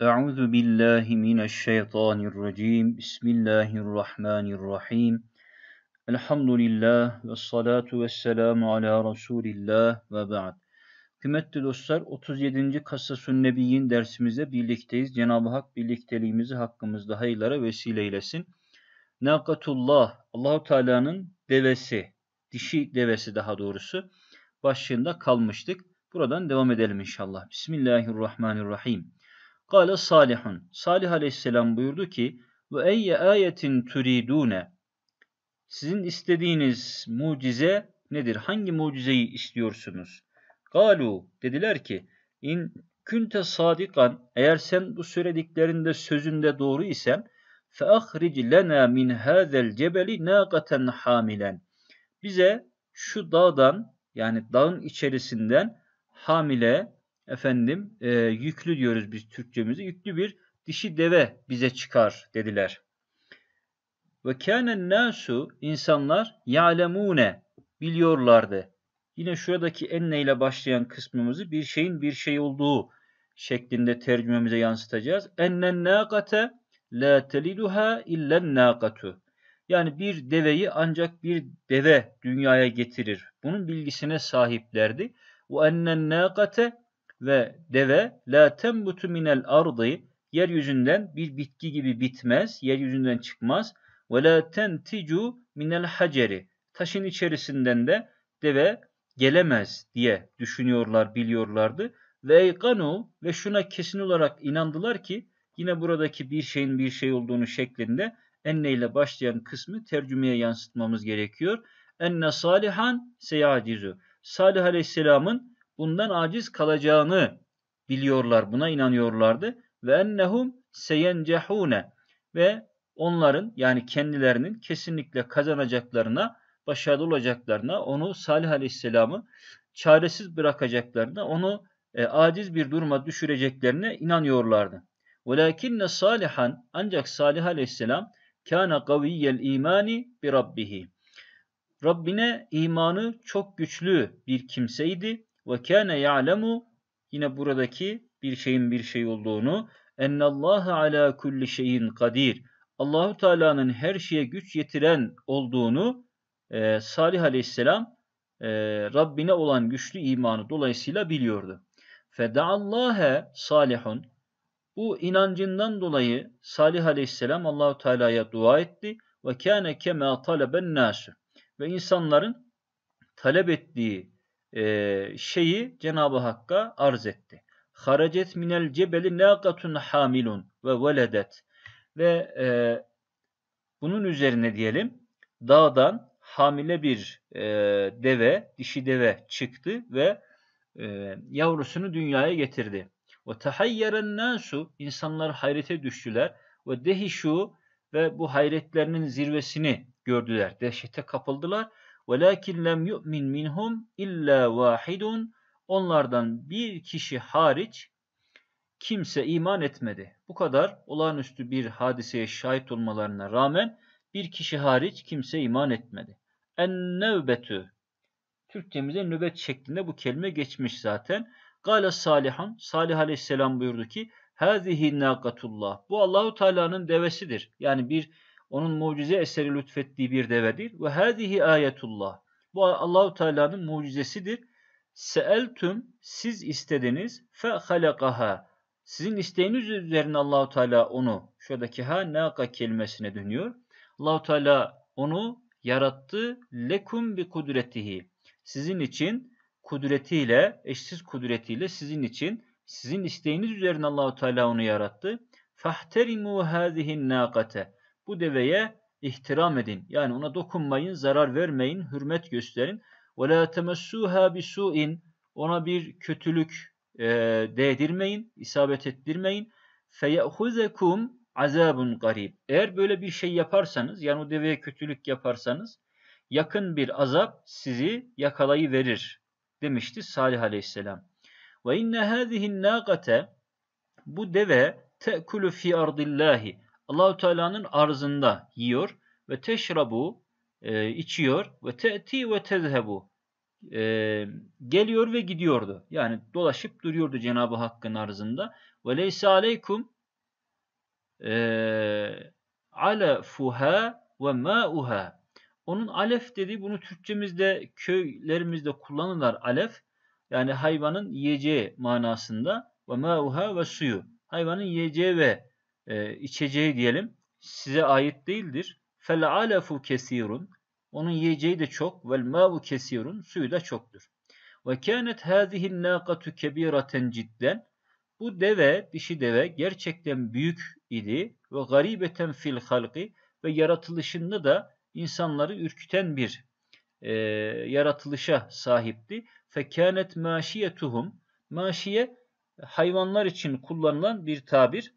Euzu billahi mineşşeytanirracim. Bismillahirrahmanirrahim. Elhamdülillah ve salatu ve selamu ala Resulillah ve ba'd. Kıymetli dostlar 37. Kasasun Nebiyin dersimize birlikteyiz. Cenab-ı Hak birlikteliğimizi hakkımızda hayırlara vesile eylesin. Nakatullah, Allahu Teala'nın devesi, dişi devesi daha doğrusu başlığında kalmıştık. Buradan devam edelim inşallah. Bismillahirrahmanirrahim. Kale Salihun. Salih aleyhisselam buyurdu ki ve eyye ayetin turidune. Sizin istediğiniz mucize nedir? Hangi mucizeyi istiyorsunuz? Galu dediler ki in kunte sadikan eğer sen bu söylediklerinde sözünde doğru isen fe ahric lena min hazel cebeli naqatan hamilen. Bize şu dağdan yani dağın içerisinden hamile efendim e, yüklü diyoruz biz Türkçemizi. Yüklü bir dişi deve bize çıkar dediler. Ve kânen nasu insanlar ya'lemune biliyorlardı. Yine şuradaki enne ile başlayan kısmımızı bir şeyin bir şey olduğu şeklinde tercümemize yansıtacağız. Ennen nâkate la teliluha illen nâkatu. Yani bir deveyi ancak bir deve dünyaya getirir. Bunun bilgisine sahiplerdi. Ve ennen nâkate ve deve la tembutu minel ardı yeryüzünden bir bitki gibi bitmez, yeryüzünden çıkmaz. Ve la tenticu minel haceri taşın içerisinden de deve gelemez diye düşünüyorlar, biliyorlardı. Ve eykanu ve şuna kesin olarak inandılar ki yine buradaki bir şeyin bir şey olduğunu şeklinde enne ile başlayan kısmı tercümeye yansıtmamız gerekiyor. Enne salihan seyacizu. Salih Aleyhisselam'ın bundan aciz kalacağını biliyorlar, buna inanıyorlardı. Ve ennehum seyencehune ve onların yani kendilerinin kesinlikle kazanacaklarına, başarılı olacaklarına, onu Salih Aleyhisselam'ı çaresiz bırakacaklarına, onu e, aciz bir duruma düşüreceklerine inanıyorlardı. Velakinne Salihan ancak Salih Aleyhisselam kana kaviyel imani bi rabbihi. Rabbine imanı çok güçlü bir kimseydi ve kâne ya'lemu yine buradaki bir şeyin bir şey olduğunu en Allahu ala kulli şeyin kadir. Allahu Teala'nın her şeye güç yetiren olduğunu e, Salih Aleyhisselam e, Rabbine olan güçlü imanı dolayısıyla biliyordu. Feda Allah'e salihun bu inancından dolayı Salih Aleyhisselam Allahu Teala'ya dua etti ve kâne kemâ taleben nâsü ve insanların talep ettiği e, şeyi Cenab-ı Hakk'a arz etti. Haracet minel cebeli nâkatun hamilun ve veledet. Ve e, bunun üzerine diyelim dağdan hamile bir e, deve, dişi deve çıktı ve e, yavrusunu dünyaya getirdi. Ve tahayyeren nasu insanlar hayrete düştüler ve dehişu ve bu hayretlerinin zirvesini gördüler. Dehşete kapıldılar وَلَاكِنْ لَمْ يُؤْمِنْ مِنْهُمْ اِلَّا وَاحِدٌ Onlardan bir kişi hariç kimse iman etmedi. Bu kadar olağanüstü bir hadiseye şahit olmalarına rağmen bir kişi hariç kimse iman etmedi. En nevbetü Türkçemize nöbet şeklinde bu kelime geçmiş zaten. Gale Salihan, Salih Aleyhisselam buyurdu ki, Hâzihi nâkatullah. Bu Allahu Teala'nın devesidir. Yani bir onun mucize eseri lütfettiği bir devedir. Ve hadihi ayetullah. Bu Allahu Teala'nın mucizesidir. Seeltüm siz istediniz fe halakaha. Sizin isteğiniz üzerine Allahu Teala onu şuradaki ha naka kelimesine dönüyor. Allahu Teala onu yarattı lekum bi kudretihi. Sizin için kudretiyle, eşsiz kudretiyle sizin için sizin isteğiniz üzerine Allahu Teala onu yarattı. Fahterimu hazihi nakate. Bu deveye ihtiram edin. Yani ona dokunmayın, zarar vermeyin, hürmet gösterin. وَلَا تَمَسُّهَا بِسُوءٍ Ona bir kötülük e, değdirmeyin, isabet ettirmeyin. فَيَأْخُذَكُمْ azabun garib. Eğer böyle bir şey yaparsanız, yani o deveye kötülük yaparsanız, yakın bir azap sizi yakalayıverir demişti Salih Aleyhisselam. Ve inne hâzihin nâgate bu deve te'kulu fi ardillahi Allahu Teala'nın arzında yiyor ve teşrabu e, içiyor ve te'ti ve tezhebu e, geliyor ve gidiyordu. Yani dolaşıp duruyordu Cenab-ı Hakk'ın arzında. Ve leysa aleykum e, ala fuha ve ma'uha. Onun alef dediği bunu Türkçemizde köylerimizde kullanırlar alef. Yani hayvanın yiyeceği manasında ve ma'uha ve suyu. Hayvanın yiyeceği ve e, içeceği diyelim size ait değildir. Fel alafu kesirun. Onun yiyeceği de çok. Vel ma'u kesirun. Suyu da çoktur. Ve kânet hâzihin nâkatu kebiraten cidden. Bu deve, dişi deve gerçekten büyük idi ve garibeten fil halkı ve yaratılışında da insanları ürküten bir e, yaratılışa sahipti. Fekânet maşiyetuhum. Maşiye hayvanlar için kullanılan bir tabir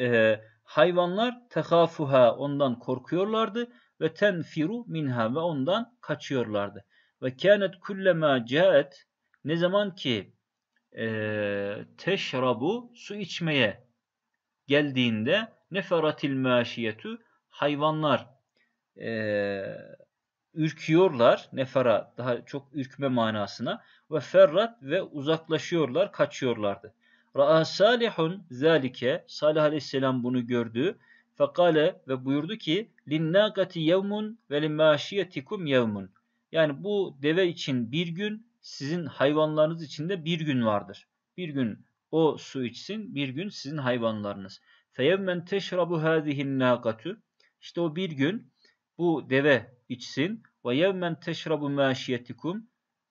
e, hayvanlar tehafuha ondan korkuyorlardı ve tenfiru minha ve ondan kaçıyorlardı. Ve kânet kullema caet ne zaman ki e, teşrabu su içmeye geldiğinde neferatil maşiyetu hayvanlar e, ürküyorlar. Nefera daha çok ürkme manasına ve ferrat ve uzaklaşıyorlar, kaçıyorlardı. Ra'a salihun zalike. Salih aleyhisselam bunu gördü. Fekale ve buyurdu ki linnâkati yevmun ve limmâşiyetikum yevmun. Yani bu deve için bir gün sizin hayvanlarınız için de bir gün vardır. Bir gün o su içsin, bir gün sizin hayvanlarınız. Feyevmen teşrabu hâzihin nâkatü. İşte o bir gün bu deve içsin. Ve yevmen teşrabu mâşiyetikum.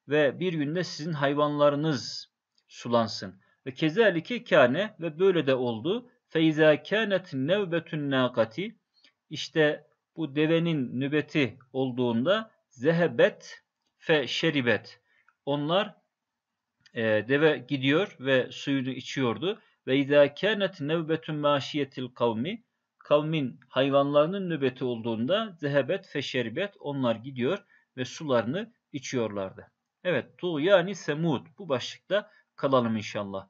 Ve bir günde sizin hayvanlarınız sulansın. Ve kezelike kâne ve böyle de oldu. Feyza kânet nevbetün nâkati. İşte bu devenin nübeti olduğunda zehebet fe şeribet. Onlar e, deve gidiyor ve suyunu içiyordu. Ve izâ kânet nevbetün maşiyetil kavmi. Kavmin hayvanlarının nübeti olduğunda zehebet fe şeribet. Onlar gidiyor ve sularını içiyorlardı. Evet, tu yani semud bu başlıkta kalalım inşallah.